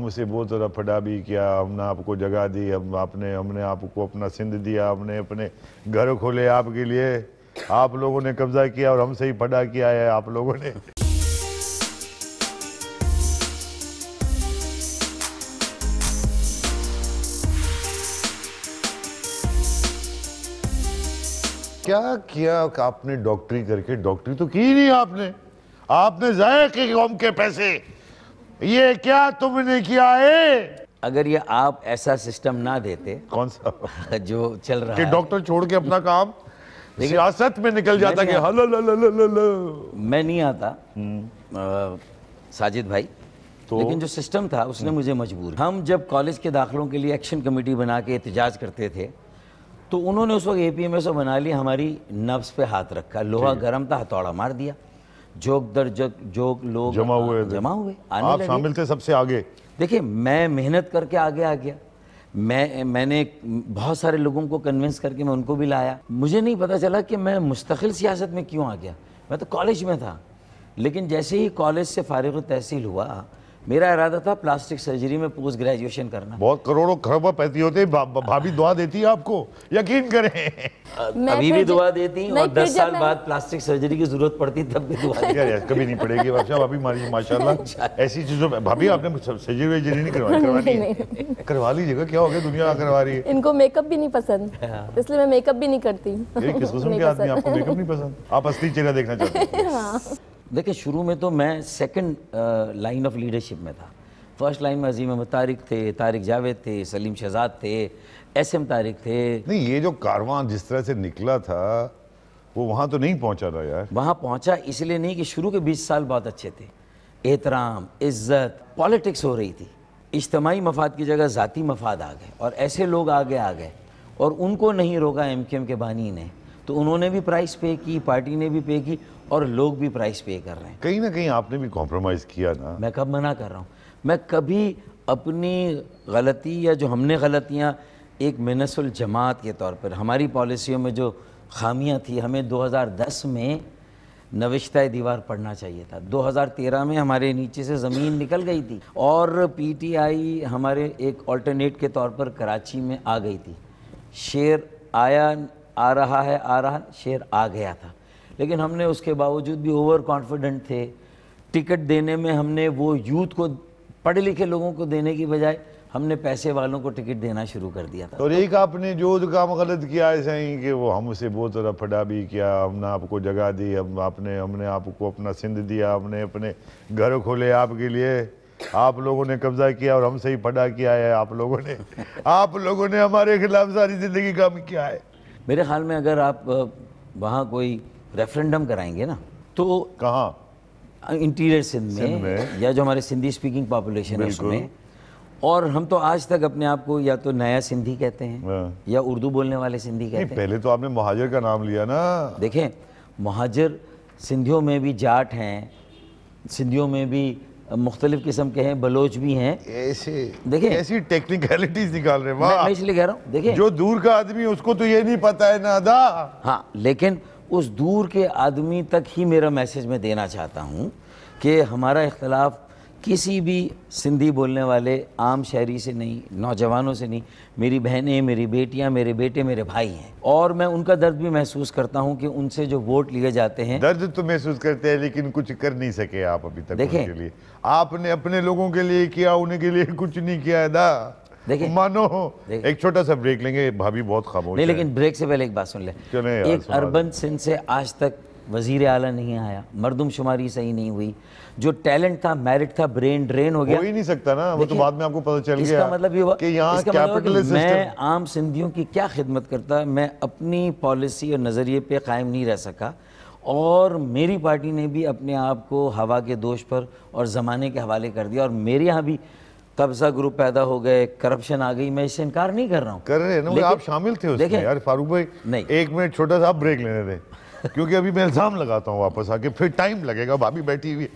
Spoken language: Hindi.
मुझसे बहुत ज़्यादा फटा भी किया हमने आपको जगह दी हम आपने हमने आपको अपना सिंध दिया हमने अपने घर खोले आपके लिए आप लोगों ने कब्जा किया और हमसे ही फटा किया है आप लोगों ने क्या किया आपने डॉक्टरी करके डॉक्टरी तो की नहीं आपने आपने जाया कि कौम के पैसे ये क्या तुमने किया है अगर ये आप ऐसा सिस्टम ना देते कौन सा जो चल रहा कि डॉक्टर छोड़ के अपना काम सियासत में निकल जाता कि हलो लो लो लो लो मैं नहीं आता आ, हम्म। साजिद भाई तो लेकिन जो सिस्टम था उसने हम्म। मुझे मजबूर हम जब कॉलेज के दाखिलों के लिए एक्शन कमेटी बना के एहतजाज करते थे तो उन्होंने उस वक्त ए पी एम एस बना लिया हमारी नब्स पे हाथ रखा लोहा गर्म था हथौड़ा मार दिया जोग दर जग जोग लोग जमा हुए जमा हुए आने आप शामिल थे सबसे आगे देखिए मैं मेहनत करके आगे आ गया मैं मैंने बहुत सारे लोगों को कन्विंस करके मैं उनको भी लाया मुझे नहीं पता चला कि मैं मुस्तकिल सियासत में क्यों आ गया मैं तो कॉलेज में था लेकिन जैसे ही कॉलेज से फ़ारग तहसील हुआ मेरा इरादा था प्लास्टिक सर्जरी में पोस्ट ग्रेजुएशन करना बहुत करोड़ों खरब पैती होते भाभी दुआ देती है आपको यकीन करें अभी भी दुआ देती और दस साल बाद प्लास्टिक सर्जरी की जरूरत पड़ती तब भी दुआ कभी नहीं पड़ेगी भाभी मारी माशाल्लाह अच्छा। ऐसी चीजों में भाभी आपने सर्जरी वर्जरी नहीं करवाई करवानी करवा लीजिएगा क्या हो गया दुनिया करवा रही है इनको मेकअप भी नहीं पसंद हाँ। इसलिए मैं मेकअप भी नहीं करती किस किस्म के आदमी आपको मेकअप नहीं पसंद आप असली चेहरा देखना चाहते हैं हाँ। देखिए शुरू में तो मैं सेकंड लाइन ऑफ लीडरशिप में था फर्स्ट लाइन में अजीम अहमद तारिक थे तारिक जावेद थे सलीम शहजाद थे एस एम तारिक थे नहीं ये जो कारवां जिस तरह से निकला था वो वहाँ तो नहीं पहुँचा था यार वहाँ पहुँचा इसलिए नहीं कि शुरू के बीस साल बहुत अच्छे थे एहतराम इज्जत पॉलिटिक्स हो रही थी इज्तमाही मफाद की जगह ज़ाती मफाद आ गए और ऐसे लोग आगे आ गए और उनको नहीं रोका एम के बानी ने तो उन्होंने भी प्राइस पे की पार्टी ने भी पे की और लोग भी प्राइस पे कर रहे हैं कहीं ना कहीं आपने भी कॉम्प्रोमाइज़ किया ना मैं कब मना कर रहा हूँ मैं कभी अपनी गलती या जो हमने गलतियाँ एक मिनसुल जमात के तौर पर हमारी पॉलिसियों में जो खामियाँ थी हमें 2010 में नविश्ता दीवार पढ़ना चाहिए था 2013 में हमारे नीचे से ज़मीन निकल गई थी और पीटीआई हमारे एक ऑल्टरनेट के तौर पर कराची में आ गई थी शेर आया आ रहा है आ रहा शेर आ गया था लेकिन हमने उसके बावजूद भी ओवर कॉन्फिडेंट थे टिकट देने में हमने वो यूथ को पढ़े लिखे लोगों को देने की बजाय हमने पैसे वालों को टिकट देना शुरू कर दिया था तो एक आपने जो काम गलत किया ऐसा ही कि वो हमसे बहुत ज़्यादा फटा भी किया हमने आपको जगह दी हम आपने हमने आपको अपना सिंध दिया हमने अपने घर खोले आपके लिए आप लोगों ने कब्जा किया और हमसे ही फटा किया है आप लोगों ने आप लोगों ने हमारे खिलाफ सारी ज़िंदगी काम किया है मेरे ख्याल में अगर आप वहाँ कोई रेफरेंडम कराएंगे ना तो कहाँ इंटीरियर सिंध में, में या जो हमारे सिंधी स्पीकिंग पॉपुलेशन है उसमें और हम तो आज तक अपने आप को या तो नया सिंधी कहते हैं हाँ। या उर्दू बोलने वाले सिंधी कहते हैं पहले तो आपने महाजर का नाम लिया ना देखें महाजर सिंधियों में भी जाट हैं सिंधियों में भी मुख्तलिफ किस्म के हैं बलोच भी हैं ऐसे देखिए ऐसी टेक्निकलिटीज निकाल रहे हैं मैं इसलिए कह रहा हूँ देखिए जो दूर का आदमी उसको तो ये नहीं पता है ना अदा हाँ लेकिन उस दूर के आदमी तक ही मेरा मैसेज मैं देना चाहता हूँ कि हमारा इख्तलाफ किसी भी सिंधी बोलने वाले आम शहरी से नहीं नौजवानों से नहीं मेरी बहनें मेरी बेटियां मेरे बेटे मेरे भाई हैं और मैं उनका दर्द भी महसूस करता हूं कि उनसे जो वोट लिए जाते हैं दर्द तो महसूस करते हैं लेकिन कुछ कर नहीं सके आप अभी तक देखें के लिए आपने अपने लोगों के लिए किया उनके लिए कुछ नहीं किया है ना देखिए मानो देखे, एक छोटा सा ब्रेक लेंगे भाभी बहुत खामोश नहीं लेकिन ब्रेक से पहले एक बात सुन ले एक अर्बन सिंह से आज तक वजीर आला नहीं आया मरदम शुमारी सही नहीं हुई जो टैलेंट था मेरिट था ब्रेन ड्रेन हो गया हो ही नहीं सकता ना वो तो बाद में आपको पता चल इसका गया मतलब ये कि यहां इसका मतलब कि मैं आम सिंधियों की क्या खिदमत करता मैं अपनी पॉलिसी और नज़रिए पे कायम नहीं रह सका और मेरी पार्टी ने भी अपने आप को हवा के दोष पर और ज़माने के हवाले कर दिया और मेरे यहाँ भी कब्जा ग्रुप पैदा हो गए करप्शन आ गई मैं इससे इनकार नहीं कर रहा हूँ कर रहे हैं ना आप शामिल थे उसमें यार फारूक भाई नहीं एक मिनट छोटा सा आप ब्रेक लेने दें क्योंकि अभी मैं इल्ज़ाम लगाता हूँ वापस आके फिर टाइम लगेगा भाभी बैठी हुई